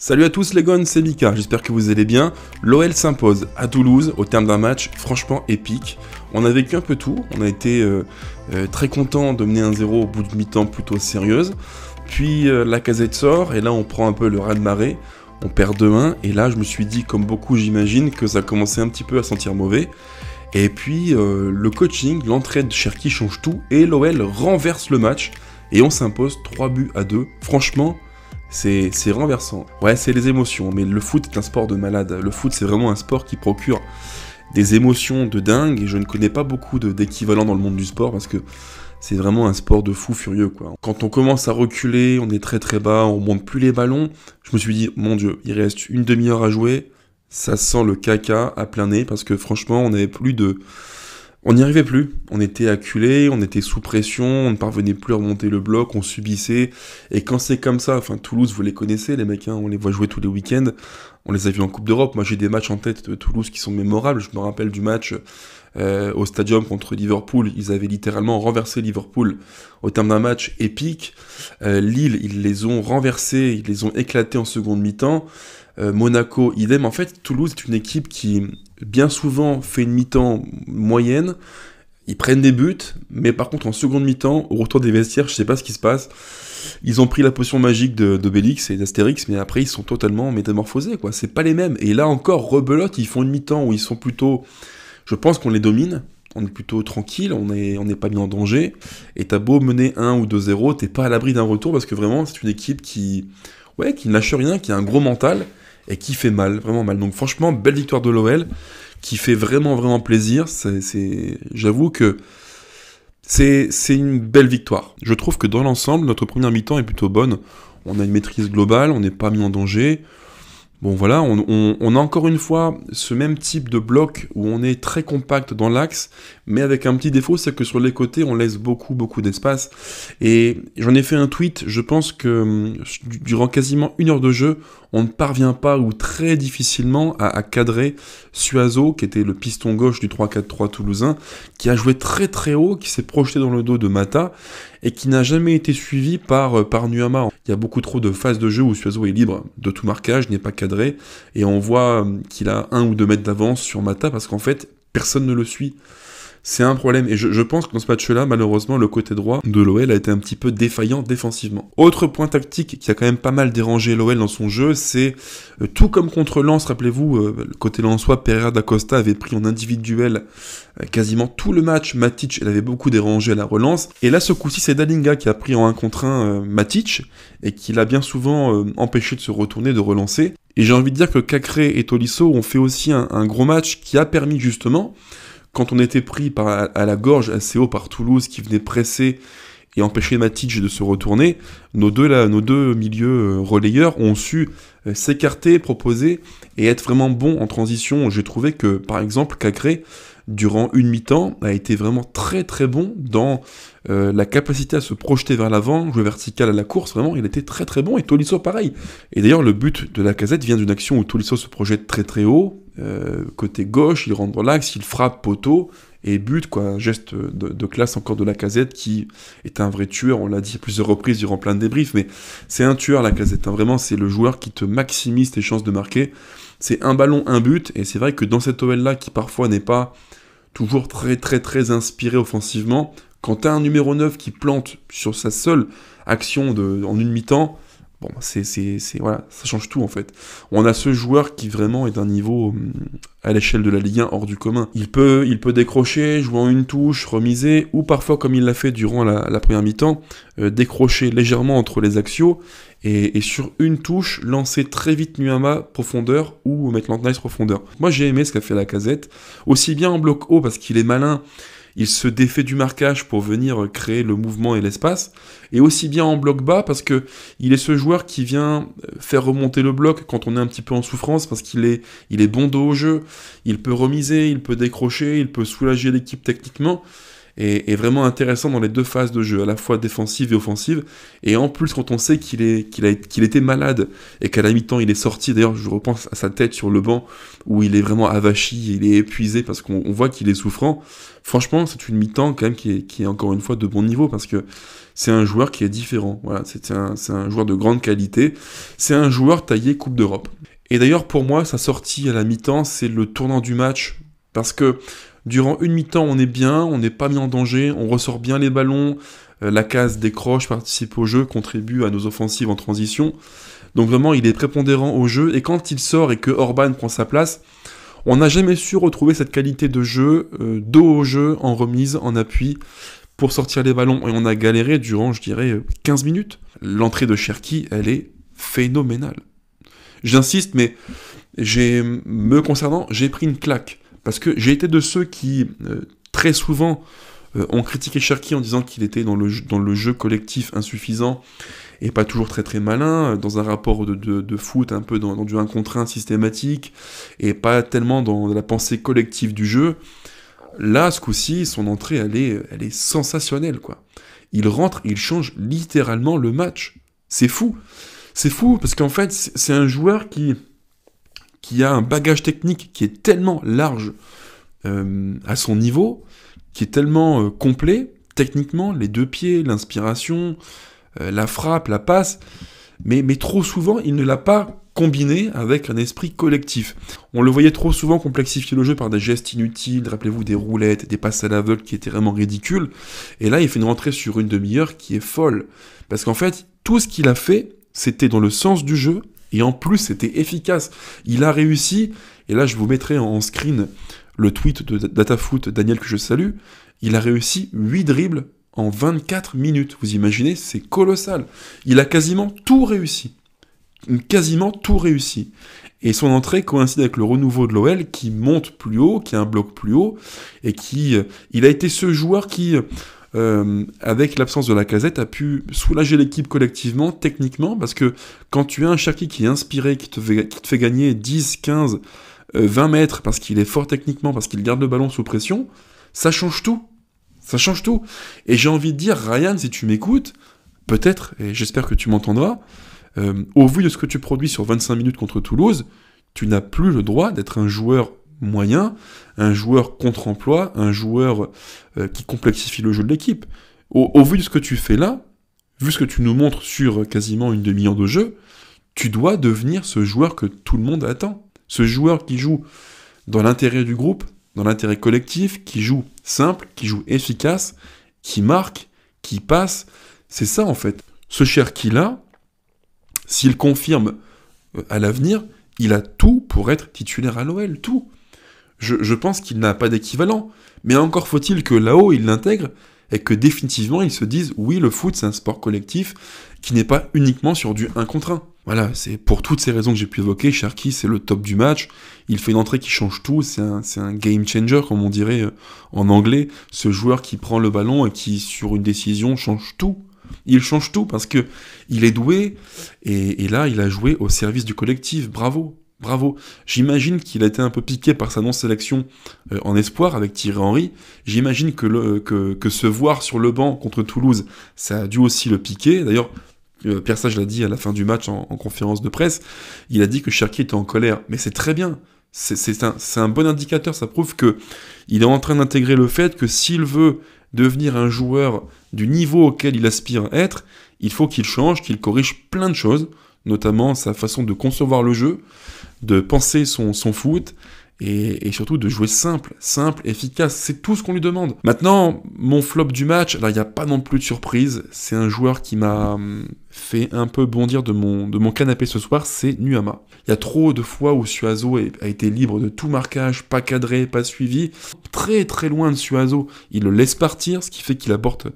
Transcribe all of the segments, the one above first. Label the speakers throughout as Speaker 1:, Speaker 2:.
Speaker 1: Salut à tous les gones, c'est Mika, j'espère que vous allez bien. L'OL s'impose à Toulouse au terme d'un match franchement épique. On a vécu un peu tout, on a été euh, euh, très content de mener un 0 au bout de mi-temps plutôt sérieuse. Puis euh, la casette sort et là on prend un peu le raz-de-marée, on perd deux 1 et là je me suis dit comme beaucoup j'imagine que ça commençait un petit peu à sentir mauvais. Et puis le coaching, l'entrée de Cherki change tout et l'OL renverse le match et on s'impose 3 buts à 2. Franchement, c'est, renversant. Ouais, c'est les émotions, mais le foot est un sport de malade. Le foot, c'est vraiment un sport qui procure des émotions de dingue, et je ne connais pas beaucoup d'équivalents dans le monde du sport, parce que c'est vraiment un sport de fou furieux, quoi. Quand on commence à reculer, on est très très bas, on monte plus les ballons, je me suis dit, mon dieu, il reste une demi-heure à jouer, ça sent le caca à plein nez, parce que franchement, on n'avait plus de... On n'y arrivait plus, on était acculé, on était sous pression, on ne parvenait plus à remonter le bloc, on subissait. Et quand c'est comme ça, enfin Toulouse, vous les connaissez, les mecs, hein, on les voit jouer tous les week-ends, on les a vus en Coupe d'Europe. Moi j'ai des matchs en tête de Toulouse qui sont mémorables, je me rappelle du match euh, au Stadium contre Liverpool. Ils avaient littéralement renversé Liverpool au terme d'un match épique. Euh, Lille, ils les ont renversés, ils les ont éclatés en seconde mi-temps. Euh, Monaco, idem. En fait, Toulouse est une équipe qui, bien souvent, fait une mi-temps moyenne. Ils prennent des buts, mais par contre, en seconde mi-temps, au retour des vestiaires, je ne sais pas ce qui se passe. Ils ont pris la potion magique d'Obélix de, et d'Astérix, mais après, ils sont totalement métamorphosés, quoi. C'est pas les mêmes. Et là encore, rebelote, ils font une mi-temps où ils sont plutôt je pense qu'on les domine, on est plutôt tranquille, on n'est on pas mis en danger. Et t'as beau mener 1 ou 2-0, t'es pas à l'abri d'un retour parce que vraiment, c'est une équipe qui, ouais, qui ne lâche rien, qui a un gros mental et qui fait mal, vraiment mal. Donc franchement, belle victoire de l'OL qui fait vraiment, vraiment plaisir. C'est, J'avoue que c'est une belle victoire. Je trouve que dans l'ensemble, notre première mi-temps est plutôt bonne. On a une maîtrise globale, on n'est pas mis en danger. Bon voilà, on, a encore une fois ce même type de bloc où on est très compact dans l'axe, mais avec un petit défaut, c'est que sur les côtés, on laisse beaucoup, beaucoup d'espace. Et j'en ai fait un tweet, je pense que hum, durant quasiment une heure de jeu, on ne parvient pas ou très difficilement à, cadrer Suazo, qui était le piston gauche du 3-4-3 toulousain, qui a joué très très haut, qui s'est projeté dans le dos de Mata, et qui n'a jamais été suivi par, euh, par Nuama. Il y a beaucoup trop de phases de jeu où Suazo est libre de tout marquage, n'est pas cadré et on voit euh, qu'il a un ou deux mètres d'avance sur Mata parce qu'en fait, personne ne le suit c'est un problème. Et je, pense que dans ce match-là, malheureusement, le côté droit de l'OL a été un petit peu défaillant défensivement. Autre point tactique qui a quand même pas mal dérangé l'OL dans son jeu, c'est euh, tout comme contre Lens, rappelez-vous, euh, le côté lensois, Pereira d'Acosta avait pris en individuel euh, quasiment tout le match. Matic, elle avait beaucoup dérangé à la relance. Et là, ce coup-ci, c'est Dalinga qui a pris en 1 contre 1 Matic et qui l'a bien souvent empêché de se retourner, de relancer. Et j'ai envie de dire que Cacré et Tolisso ont fait aussi un gros match qui a permis justement quand on était pris par, à la gorge assez haut par Toulouse qui venait presser et empêcher Matic de se retourner, nos deux, là, nos deux milieux euh, relayeurs ont su euh, s'écarter, proposer et être vraiment bons en transition. J'ai trouvé que, par exemple, Cagré, durant une mi-temps, a été vraiment très très bon dans euh, la capacité à se projeter vers l'avant, jouer vertical à la course, vraiment, il était très très bon, et Tolisso pareil. Et d'ailleurs, le but de la casette vient d'une action où Tolisso se projette très très haut, euh, côté gauche, il rentre dans l'axe, il frappe poteau et but, quoi. geste de, classe encore de la casette qui est un vrai tueur. On l'a dit à plusieurs reprises durant plein de débriefs, mais c'est un tueur, la casette. Hein. Vraiment, c'est le joueur qui te maximise tes chances de marquer. C'est un ballon, un but. Et c'est vrai que dans cette OL-là, qui parfois n'est pas toujours très, très, très inspiré offensivement, quand tu as un numéro 9 qui plante sur sa seule action de, en une mi-temps, Bon, bah, c'est, c'est, c'est, voilà, ça change tout en fait. On a ce joueur qui vraiment est un niveau hum, à l'échelle de la Ligue 1 hors du commun. Il peut, il peut décrocher, jouer en une touche, remiser, ou parfois comme il l'a fait durant la, première mi-temps, euh, décrocher légèrement entre les axios, et, sur une touche lancer très vite Nuama profondeur ou mettre Lantnice profondeur. Moi j'ai aimé ce qu'a fait la casette, aussi bien en bloc haut parce qu'il est malin il se défait du marquage pour venir créer le mouvement et l'espace, et aussi bien en bloc bas parce que il est ce joueur qui vient euh, faire remonter le bloc quand on est un petit peu en souffrance parce qu'il est, il est bon dos au jeu, il peut remiser, il peut décrocher, il peut soulager l'équipe techniquement est, vraiment intéressant dans les deux phases de jeu, à la fois défensive et offensive. Et en plus, quand on sait qu'il est, qu'il a, qu'il était malade et qu'à la mi-temps il est sorti, d'ailleurs, je repense à sa tête sur le banc où il est vraiment avachi, il est épuisé parce qu'on voit qu'il est souffrant. Franchement, c'est une mi-temps quand même qui est, qui est encore une fois de bon niveau parce que c'est un joueur qui est différent. Voilà, c'est un, un, joueur de grande qualité. C'est un joueur taillé Coupe d'Europe. Et d'ailleurs, pour moi, sa sortie à la mi-temps, c'est le tournant du match. Parce que Durant une mi-temps, on est bien, on n'est pas mis en danger, on ressort bien les ballons, euh, la case décroche, participe au jeu, contribue à nos offensives en transition. Donc vraiment, il est prépondérant au jeu. Et quand il sort et que Orban prend sa place, on n'a jamais su retrouver cette qualité de jeu, euh, dos au jeu, en remise, en appui, pour sortir les ballons. Et on a galéré durant, je dirais, 15 euh, minutes. L'entrée de Cherki, elle est phénoménale. J'insiste, mais j'ai, me concernant, j'ai pris une claque. Parce que j'ai été de ceux qui, euh, très souvent, euh, ont critiqué Cherki en disant qu'il était dans le, jeu, dans le jeu collectif insuffisant et pas toujours très très malin, euh, dans un rapport de, foot un peu dans, du 1 contre 1 systématique, et pas tellement dans la pensée collective du jeu. Là, ce coup-ci, son entrée, elle est, elle est sensationnelle, quoi. Il rentre, il change littéralement le match. C'est fou. C'est fou, parce qu'en fait, c'est un joueur qui, qui a un bagage technique qui est tellement large euh, à son niveau, qui est tellement euh, complet, techniquement, les deux pieds, l'inspiration, euh, la frappe, la passe, mais, mais trop souvent, il ne l'a pas combiné avec un esprit collectif. On le voyait trop souvent complexifier le jeu par des gestes inutiles, rappelez-vous des roulettes, des passes à l'aveugle qui étaient vraiment ridicules, et là il fait une rentrée sur une demi-heure qui est folle, parce qu'en fait, tout ce qu'il a fait, c'était dans le sens du jeu, et en plus, c'était efficace. Il a réussi, et là je vous mettrai en screen le tweet de DataFoot, Daniel que je salue, il a réussi 8 dribbles en 24 minutes. Vous imaginez, c'est colossal. Il a quasiment tout réussi. Quasiment tout réussi. Et son entrée coïncide avec le renouveau de l'OL qui monte plus haut, qui a un bloc plus haut, et qui... Euh, il a été ce joueur qui euh, euh, avec l'absence de la casette, a pu soulager l'équipe collectivement, techniquement, parce que quand tu as un Cherki qui est inspiré, qui te fait, gagner 10, 15, 20 mètres, parce qu'il est fort techniquement, parce qu'il garde le ballon sous pression, ça change tout. Ça change tout. Et j'ai envie de dire, Ryan, si tu m'écoutes, peut-être, et j'espère que tu m'entendras, euh, au vu de ce que tu produis sur 25 minutes contre Toulouse, tu n'as plus le droit d'être un joueur moyen, un joueur contre-emploi, un joueur euh, qui complexifie le jeu de l'équipe. Au, vu de ce que tu fais là, vu ce que tu nous montres sur euh, quasiment une demi-heure de jeu, tu dois devenir ce joueur que tout le monde attend. Ce joueur qui joue dans l'intérêt du groupe, dans l'intérêt collectif, qui joue simple, qui joue efficace, qui marque, qui passe. C'est ça en fait. Ce cher qui l'a, s'il confirme euh, à l'avenir, il a tout pour être titulaire à l'OL, tout je, pense qu'il n'a pas d'équivalent. Mais encore faut-il que là-haut, il l'intègre et que définitivement, ils se disent oui, le foot, c'est un sport collectif qui n'est pas uniquement sur du 1 contre 1. Voilà, c'est pour toutes ces raisons que j'ai pu évoquer, Sharky, c'est le top du match. Il fait une entrée qui change tout, c'est un, game changer, comme on dirait euh, en anglais. Ce joueur qui prend le ballon et qui, sur une décision, change tout. Il change tout parce que il est doué et là, il a joué au service du collectif. Bravo! Bravo. J'imagine qu'il a été un peu piqué par sa non-sélection euh, en espoir avec Thierry Henry. J'imagine que, que, se voir sur le banc contre Toulouse, ça a dû aussi le piquer. D'ailleurs, euh, Pierre Sage l'a dit à la fin du match en, conférence de presse. Il a dit que Cherki était en colère. Mais c'est très bien. C'est un, un, bon indicateur. Ça prouve que il est en train d'intégrer le fait que s'il veut devenir un joueur du niveau auquel il aspire à être, il faut qu'il change, qu'il corrige plein de choses notamment sa façon de concevoir le jeu, de penser son, foot et, surtout de jouer simple, simple, efficace. C'est tout ce qu'on lui demande. Maintenant, mon flop du match, là, il n'y a pas non plus de surprise. C'est un joueur qui m'a hum, fait un peu bondir de mon, canapé ce soir, c'est Nuama. Il y a trop de fois où Suazo a été libre de tout marquage, pas cadré, pas suivi. Très très loin de Suazo, il le laisse partir, ce qui fait qu'il apporte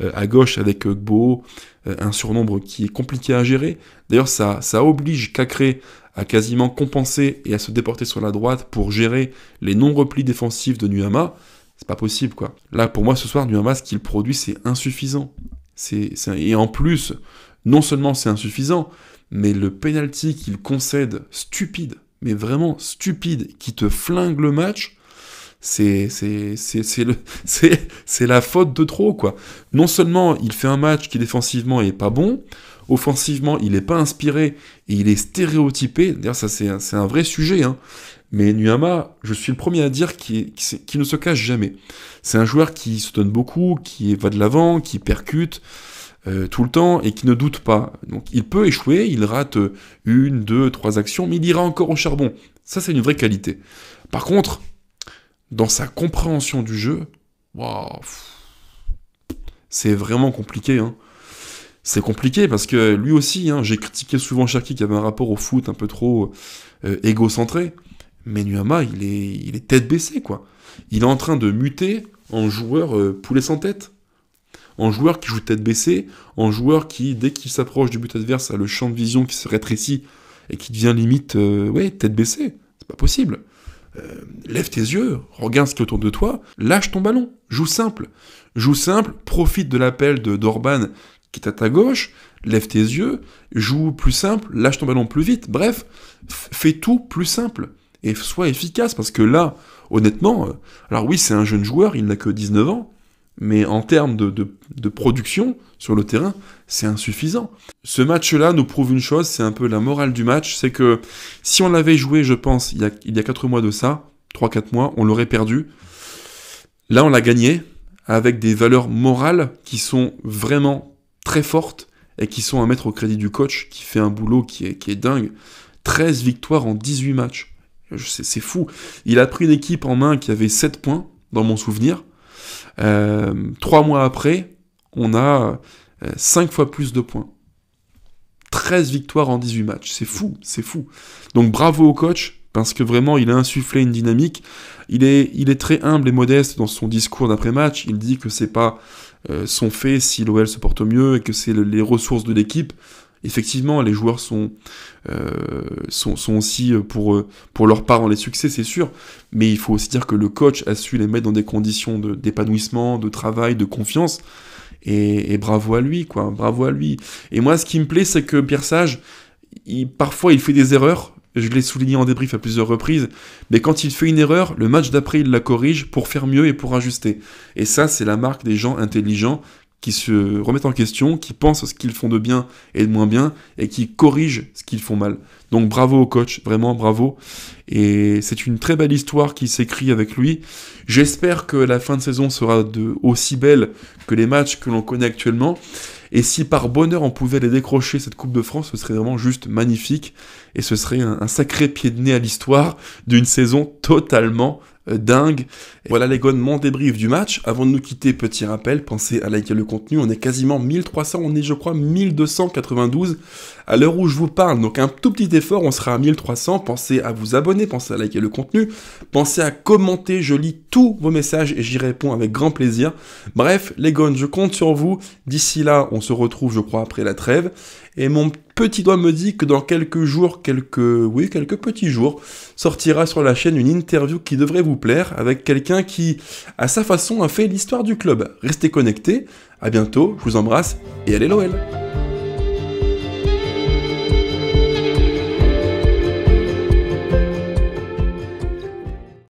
Speaker 1: euh, à gauche avec euh, Gbo euh, un surnombre qui est compliqué à gérer. D'ailleurs, ça, ça oblige Cacré à quasiment compenser et à se déporter sur la droite pour gérer les non-replis défensifs de Nuama, c'est pas possible quoi. Là pour moi ce soir Nuama ce qu'il produit c'est insuffisant. C'est, et en plus non seulement c'est insuffisant, mais le penalty qu'il concède stupide, mais vraiment stupide, qui te flingue le match, c'est la faute de trop, quoi. Non seulement il fait un match qui défensivement est pas bon, offensivement il n'est pas inspiré et il est stéréotypé, d'ailleurs ça c'est un vrai sujet, hein. mais Nuama, je suis le premier à dire qu'il ne se cache jamais. C'est un joueur qui se donne beaucoup, qui va de l'avant, qui percute, euh, tout le temps et qui ne doute pas. Donc il peut échouer, il rate une, deux, trois actions, mais il ira encore au charbon. Ça, c'est une vraie qualité. Par contre, dans sa compréhension du jeu, waouh, c'est vraiment compliqué. Hein. C'est compliqué parce que lui aussi, hein, j'ai critiqué souvent Cherki qui avait un rapport au foot un peu trop euh, égocentré, mais Nuama, il est, il est tête baissée, quoi. Il est en train de muter en joueur euh, poulet sans tête. En joueur qui joue tête baissée, en joueur qui, dès qu'il s'approche du but adverse, a le champ de vision qui se rétrécit et qui devient limite, euh, ouais, tête baissée. C'est pas possible. Euh, lève tes yeux, regarde ce qui est autour de toi, lâche ton ballon, joue simple. Joue simple, profite de l'appel de d'Orban qui est à ta gauche, lève tes yeux, joue plus simple, lâche ton ballon plus vite, bref, fais tout plus simple et sois efficace parce que là, honnêtement, euh, alors oui, c'est un jeune joueur, il n'a que 19 ans, mais en termes de, de, production sur le terrain, c'est insuffisant. Ce match-là nous prouve une chose, c'est un peu la morale du match, c'est que si on l'avait joué, je pense, il y a, il y a 4 mois de ça, 3-4 mois, on l'aurait perdu. Là, on l'a gagné avec des valeurs morales qui sont vraiment très fortes et qui sont à mettre au crédit du coach qui fait un boulot qui est, qui est dingue. 13 victoires en 18 matchs. C'est fou. Il a pris une équipe en main qui avait 7 points, dans mon souvenir. Euh, trois mois après, on a euh, cinq fois plus de points. 13 victoires en 18 matchs. C'est fou, c'est fou. Donc bravo au coach, parce que vraiment, il a insufflé une dynamique. Il est, il est très humble et modeste dans son discours d'après-match. Il dit que c'est pas euh, son fait si l'OL se porte mieux et que c'est les ressources de l'équipe. Effectivement, les joueurs sont, euh, sont, aussi euh, pour, euh, pour leur part les succès, c'est sûr, mais il faut aussi dire que le coach a su les mettre dans des conditions d'épanouissement, de, travail, de confiance, et, bravo à lui, quoi, bravo à lui. Et moi, ce qui me plaît, c'est que Pierre Sage, parfois, il fait des erreurs, je l'ai souligné en débrief à plusieurs reprises, mais quand il fait une erreur, le match d'après, il la corrige pour faire mieux et pour ajuster. Et ça, c'est la marque des gens intelligents qui se remettent en question, qui pensent ce qu'ils font de bien et de moins bien, et qui corrigent ce qu'ils font mal. Donc bravo au coach, vraiment bravo. Et c'est une très belle histoire qui s'écrit avec lui. J'espère que la fin de saison sera de, aussi belle que les matchs que l'on connaît actuellement. Et si par bonheur on pouvait les décrocher cette Coupe de France, ce serait vraiment juste magnifique. Et ce serait un sacré pied de nez à l'histoire d'une saison totalement euh, dingue. voilà les gones, mon débrief du match. Avant de nous quitter, petit rappel, pensez à liker le contenu. On est quasiment 1300, on est je crois 1292 à l'heure où je vous parle. Donc un tout petit effort, on sera à 1300. Pensez à vous abonner, pensez à liker le contenu, pensez à commenter. Je lis tous vos messages et j'y réponds avec grand plaisir. Bref, les gones, je compte sur vous. D'ici là, on se retrouve, je crois, après la trêve. Et mon petit doigt me dit que dans quelques jours, quelques, oui, quelques petits jours, sortira sur la chaîne une interview qui devrait vous plaire avec quelqu'un qui, à sa façon, a fait l'histoire du club. Restez connectés, à bientôt, je vous embrasse et allez l'OL!